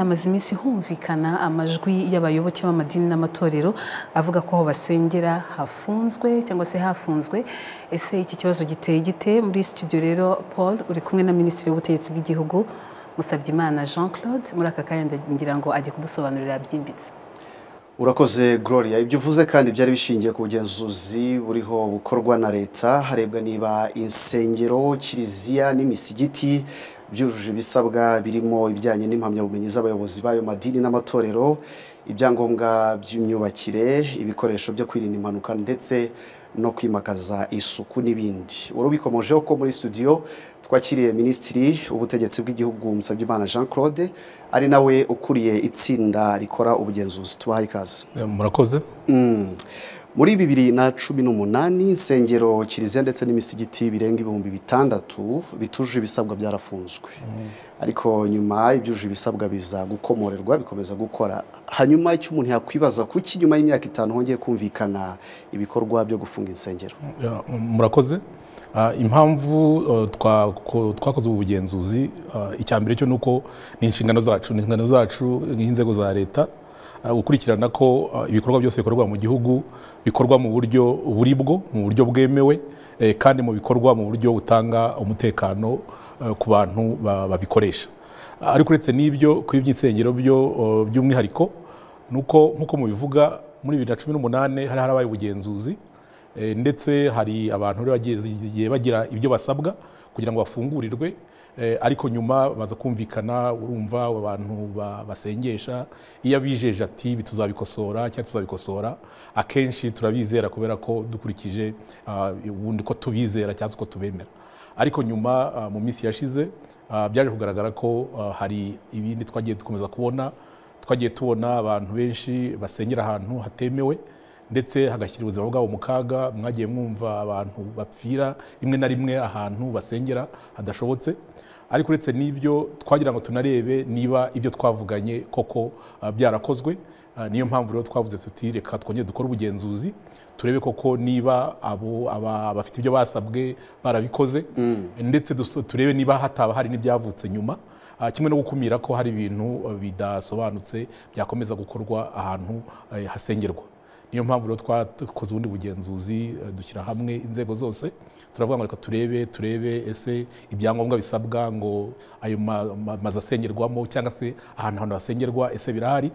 hamaze iminsi humvikana amajwi y'abayoboke b'amadini n'amatorero avuga ko aho basengera hafunzwe cyangwa se hafunzwe ese iki kibazo giteye gite muri studio rero paul uri kumwe na minisitiri w'ubutegetsi bw'igihugu musabyimana jean claude muri aka kanya ngira ngo ajye kudusobanurira byimbitse urakoze gloria ibyo uvuze kandi byari bishingiye ku bugenzuzi buriho bukorwa na leta harebwa niba insengero kiliziya n'imisigiti byujuje ibisabwa birimo ibijyanye n'impamyabumenyi z'abayobozi b'ayo madini n'amatorero ibyangombwa by'imyubakire ibikoresho byo kwirinda impanuka ndetse no kwimakaza isuku n'ibindi urubikomojeho ko muri studio twakiriye minisitiri w'ubutegetsi bw'igihugu musabyimana jean claude ari nawe ukuriye itsinda rikora ubugenzuzi tubahaye ikaze murakoze mm. muri bibiri na cumi n'umunani insengero kiliziya ndetse n'imisigiti birenga ibihumbi bitandatu bituje ibisabwa byarafunzwe mm. ariko nyuma ibyuje ibisabwa biza gukomorerwa bikomeza gukora hanyuma icyo umuntu yakwibaza kuki nyuma y'imyaka itanu hongeye kumvikana ibikorwa byo gufunga insengero murakoze ah, impamvu twakoze ubu bugenzuzi ah, icya mbere cyo ni uko ni inshingano zacu ni inshingano zacu nk'inzego za leta Uh, gukurikirana ko uh, ibikorwa byose bikorwa mu gihugu bikorwa mu buryo buri bwo mu buryo bwemewe eh, kandi mu bikorwa mu buryo butanga umutekano uh, ku bantu babikoresha ariko uretse n'ibyo ku iby'insengero by'umwihariko ni uko nk'uko mubivuga muri bibiri na cumi n'umunani hari harabaye ubugenzuzi eh, ndetse hari abantu bagiye bagira ibyo basabwa kugira ngo bafungurirwe Eh, ariko nyuma baza kumvikana urumva abantu basengesha iyo abijeje ati ibi cyangwa tuzabikosora akenshi turabizera kubera ko dukurikije ah, ubundi ko tubizera cyangwa uko tubemera ariko nyuma ah, mu minsi yashize ah, byaje kugaragara ko hari ibindi twagiye dukomeza kubona twagiye tubona abantu benshi basengera ahantu hatemewe ndetse hagashyira ubuzima bwabo mu kaga mwagiye mwumva abantu bapfira rimwe na rimwe ahantu basengera hadashobotse ariko uretse n'ibyo twagira ngo tunarebe niba ibyo twavuganye koko ah, byarakozwe ah, niyo mpamvu rero twavuze tuti reka twongere dukore ubugenzuzi turebe koko niba abo abafite ibyo basabwe barabikoze mm. ndetse turebe niba hataba hari n'ibyavutse nyuma ah, kimwe no gukumira ko hari ibintu bidasobanutse byakomeza gukorwa ahantu hasengerwa niyo mpamvu rero twakoze ubundi bugenzuzi eh, dushyira hamwe inzego zose turavuga ngo reka turebe turebe ese ibyangombwa bisabwa ngo ayo mazu asengerwamo cyangwa se ahantu hantu hasengerwa ese birahari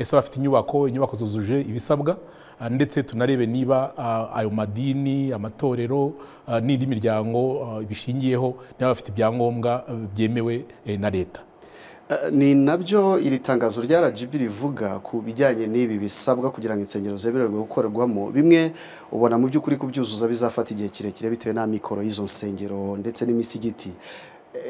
ese bafite inyubako inyubako zuzuje ibisabwa ah, ndetse tunarebe niba ah, ayo madini amatorero ah, n'indi miryango bishingiyeho niba bafite ibyangombwa byemewe eh, na leta Eh, ni nabyo iri tangazo rya RGB rivuga ku bijyanye n'ibi bisabwa kugira ngo insengero zemererwe gukorerwamo bimwe ubona mu by'ukuri kubyuzuza bizafata igihe kirekire bitewe n'amikoro y'izo nsengero ndetse n'imisigiti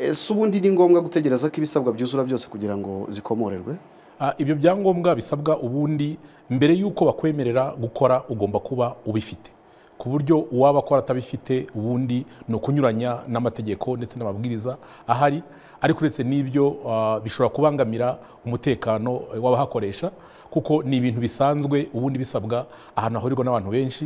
ese ubundi ni ngombwa gutegereza ko ibisabwa byuzura byose kugira ngo zikomorerwe ah, ibyo byangombwa bisabwa ubundi mbere y'uko bakwemerera gukora ugomba kuba ubifite ku buryo uwaba akora atabifite ubundi ni ukunyuranya n'amategeko ndetse n'amabwiriza ahari ariko uretse n'ibyo uh, bishobora kubangamira umutekano w'abahakoresha kuko ni ibintu bisanzwe ubundi bisabwa ahantu hahurirwa n'abantu benshi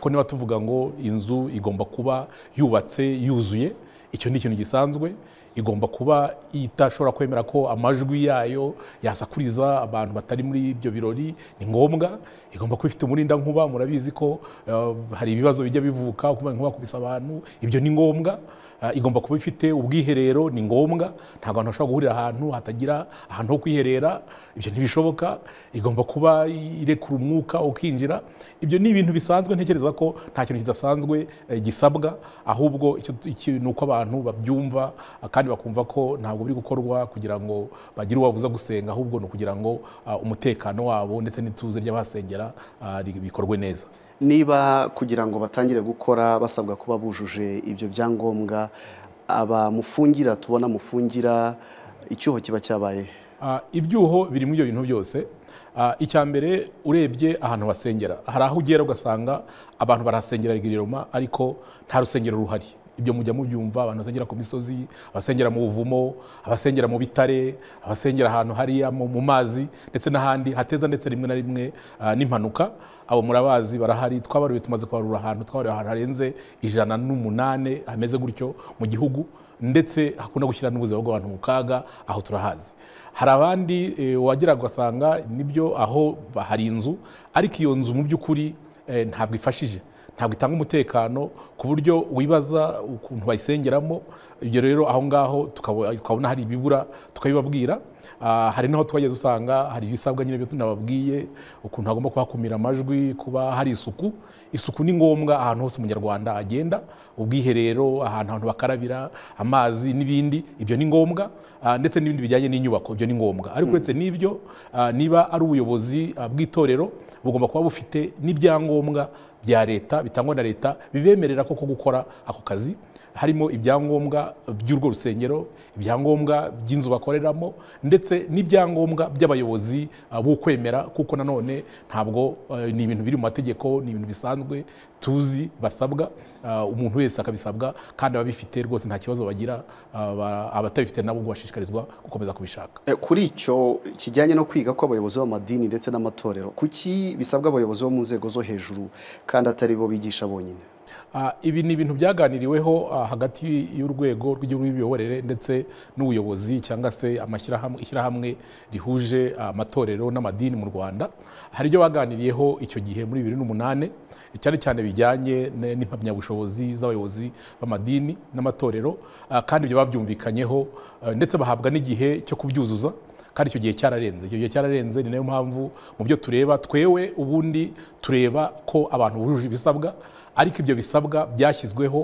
ko niba tuvuga ngo inzu igomba kuba yubatse yuzuye icyo ni ikintu gisanzwe igomba kuba itashobora kwemera ko amajwi yayo yasakuriza abantu batari muri ibyo birori ni ngombwa igomba kuba ifite umurinda murabizi ko eh, hari ibibazo bijya bivuka kuba inkuba kubisa abantu ibyo ni ngombwa eh, igomba kuba ifite ubwiherero ni ngombwa ntabwo abantu bashobora guhurira ahantu hatagira ahantu ho kwiherera ibyo ntibishoboka igomba kuba irekura umwuka ukinjira ibyo ni ibintu bisanzwe ntekereza ko nta kintu kidasanzwe eh, gisabwa ahubwo ni uko abantu babyumva kandi bakumva ko ntabwo biri gukorwa kugira ngo bagire uwabuza gusenga ahubwo ni ukugira ngo ah, umutekano wabo ndetse n'ituze ry'abahasengera bikorwe ah, neza niba kugira ngo batangire gukora basabwa kuba bujuje ibyo byangombwa abamufungira tubona mufungira icyuho kiba cyabaye ah, ibyuho biri muri ibyo bintu byose icya mbere urebye ahantu basengera hari aho ugera ugasanga abantu barasengera rigiriroma ariko nta rusengero ruhari ibyo mujya mubyumva abantu basengera ku misozi abasengera mu buvumo abasengera mu bitare abasengera ahantu hariya mu mazi ndetse n'ahandi hateza ndetse rimwe na rimwe ah, n'impanuka abo murabazi barahari twabaruye tumaze kubarura ahantu twabaruye ahantu harenze ijana n'umunani hameze gutyo mu gihugu ndetse hakunda gushyira n'ubuzima bw'abantu mu kaga aho turahazi hari abandi eh, wagera ugasanga nibyo aho hari inzu ariko iyo nzu mu by'ukuri eh, ntabwo ifashije ntabwo itanga umutekano ku buryo wibaza ukuntu bayisengeramo ibyo rero aho ngaho tukabona hari ibibura tukabibabwira ah, hari n'aho twageze usanga hari ibisabwa nyine byo tunababwiye ukuntu hagomba kuhakumira amajwi kuba hari isuku isuku ni ngombwa ahantu hose umunyarwanda agenda ubwiherero ahantu abantu bakarabira amazi n'ibindi ibyo ni ngombwa ah, ndetse n'ibindi bijyanye n'inyubako ibyo ni ngombwa ariko hmm. uretse n'ibyo ah, niba ari ubuyobozi bw'itorero bugomba kuba bufite n'ibyangombwa bya leta bitangwa na leta bibemerera koko gukora ako kazi harimo ibyangombwa by'urwo rusengero ibyangombwa by'inzu bakoreramo ndetse n'ibyangombwa by'abayobozi ah, bo kwemera kuko nanone ntabwo eh, ni ibintu biri mu mategeko ni ibintu bisanzwe tuzi basabwa ah, umuntu wese akabisabwa kandi ababifite rwose nta kibazo bagira ah, abatabifite nabo bashishikarizwa gukomeza kubishaka eh, kuri icyo kijyanye no kwiga kw'abayobozi b'amadini ndetse n'amatorero kuki bisabwa abayobozi bo mu nzego zo hejuru kandi atari bo bigisha bonyine ah, ibi ni ibintu byaganiriweho ah, hagati y'urwego rw'igihugu rw'imiyoborere ndetse n'ubuyobozi cyangwa se amashyirahamwe ishyirahamwe rihuje amatorero n'amadini mu rwanda hari ibyo baganiriyeho icyo gihe muri bibiri n'umunani cyane cyane bijyanye n'impamyabushobozi z'abayobozi b'amadini n'amatorero ah, kandi ibyo babyumvikanyeho ndetse bahabwa n'igihe cyo kubyuzuza kandi icyo gihe cyararenze icyo gihe cyararenze ni nayo mpamvu mu byo tureba twewe ubundi tureba ko abantu bujuje ibisabwa ariko ibyo bisabwa byashyizweho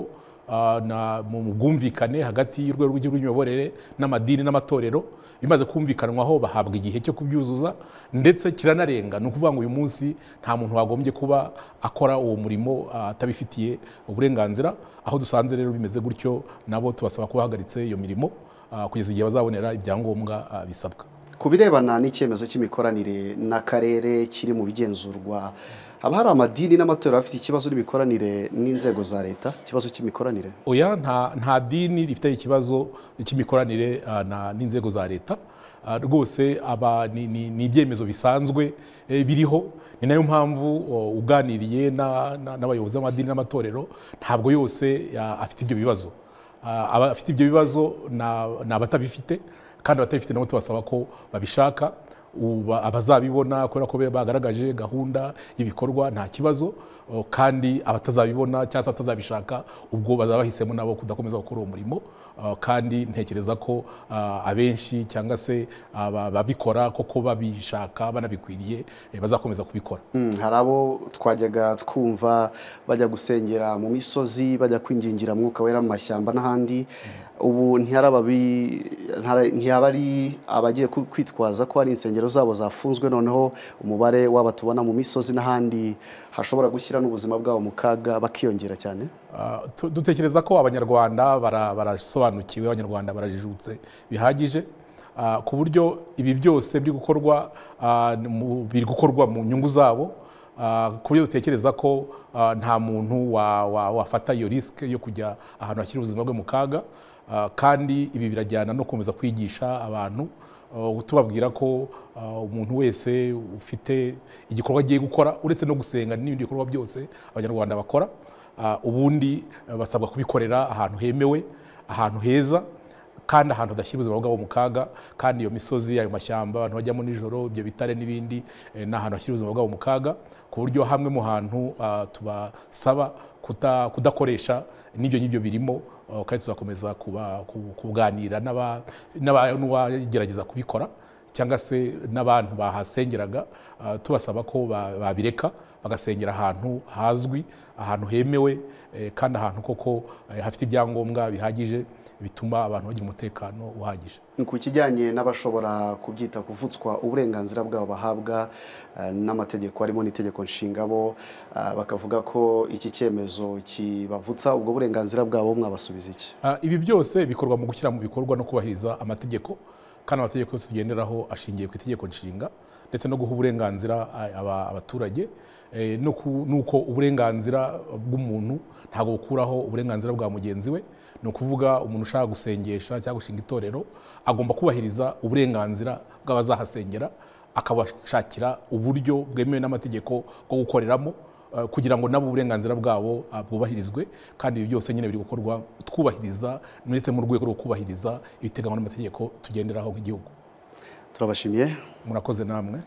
ah, mu bwumvikane hagati y'urwego rw'igihugu rw'imiyoborere n'amadini n'amatorero bimaze kumvikanwaho bahabwa igihe cyo kubyuzuza ndetse kiranarenga ni ukuvuga ngo uyu munsi nta muntu wagombye kuba akora uwo murimo ah, atabifitiye uburenganzira aho dusanze rero bimeze gutyo nabo tubasaba kuba bahagaritse iyo mirimo ah, kugeza igihe bazabonera ibyangombwa bisabwa ku birebana n'icyemezo cy'imikoranire n'akarere kiri mu bigenzurwa haba hari amadini n'amatorero afite ikibazo n'imikoranire n'inzego za leta ikibazo cy'imikoranire oya nta dini rifite ikibazo cy'imikoranire ah, n'inzego za leta ah, rwose aba ni ibyemezo bisanzwe eh, biriho ni nayo mpamvu uganiriye n'abayobozi b'amadini n'amatorero ntabwo yose ah, afite ibyo bibazo abafite ibyo bibazo ni abatabifite kandi abatayifite nabo tubasaba ko babishaka abazabibona kubera ko bagaragaje gahunda y'ibikorwa nta kibazo kandi abatazabibona cyangwa se abatazabishaka ubwo bazaba bahisemo nabo kudakomeza gukora uwo murimo kandi ntekereza ko abenshi cyangwa se babikora koko babishaka banabikwiriye e, bazakomeza kubikora mm, hari abo twajyaga twumva bajya gusengera mu misozi bajya kwingingira mwuka wera mu mashyamba n'ahandi ubu ntihaba ari abagiye kwitwaza ko hari insengero insengero zabo zafunzwe noneho umubare waba tubona mu misozi n'ahandi hashobora gushyira n'ubuzima bwabo mu kaga bakiyongera cyane ah, dutekereza ko abanyarwanda barasobanukiwe abanyarwanda barajijutse bihagije ah, ku buryo ibi byose biri gukorwa ah, biri gukorwa mu nyungu zabo ku buryo dutekereza ko nta muntu wafata iyo risike yo kujya ahantu hashyira ubuzima bwe mu kaga Uh, kandi ibi birajyana no komeza kwigisha abantu uh, tubabwira ko uh, umuntu wese ufite igikorwa agiye gukora uretse no gusenga n'ibindi bikorwa byose abanyarwanda bakora ubundi basabwa kubikorera ahantu hemewe ahantu heza kandi ahantu hadashyira ubuzima bwabo mu kaga kandi iyo misozi ayo mashyamba abantu bajyamo nijoro ibyo bitare n'ibindi eh, ni ahantu hashyira ubuzima bwabo mu kaga ku buryo hamwe mu hantu tubasaba kudakoresha n'ibyo nibyo birimo uh, kandi tuzakomeza kuganira n'uwagerageza kubikora cyangwa se n'abantu bahasengeraga ah, tubasaba ko babireka bagasengera ahantu hazwi ahantu hemewe eh, kandi ahantu koko eh, hafite ibyangombwa bihagije bituma abantu bagira umutekano uhagije ku kijyanye n'abashobora kubyita kuvutswa uburenganzira bwabo bahabwa eh, n'amategeko harimo n'itegeko nshingabo ah, bakavuga ko iki cyemezo kibavutsa ubwo burenganzira bwabo mwabasubiza iki ah, ibi byose bikorwa mu gushyira mu bikorwa no kubahiriza amategeko kandi amategeko yose tugenderaho ashingiye ku itegeko nshinga ndetse no guha uburenganzira abaturage e, nuko uburenganzira bw'umuntu ntabwo bukuraho uburenganzira bwa mugenzi we ni ukuvuga umuntu ushaka gusengesha cyangwa gushinga itorero agomba kubahiriza uburenganzira bw'abazahasengera akabashakira uburyo bwemewe n'amategeko bwo gukoreramo Eh, kugira ngo nabo uburenganzira bwabo eh, bwubahirizwe kandi ibi byose nyine biri gukorwa twubahiriza ndetse mu rwego rwo kubahiriza ibiteganywa n'amategeko tugenderaho nk'igihugu turabashimiye murakoze namwe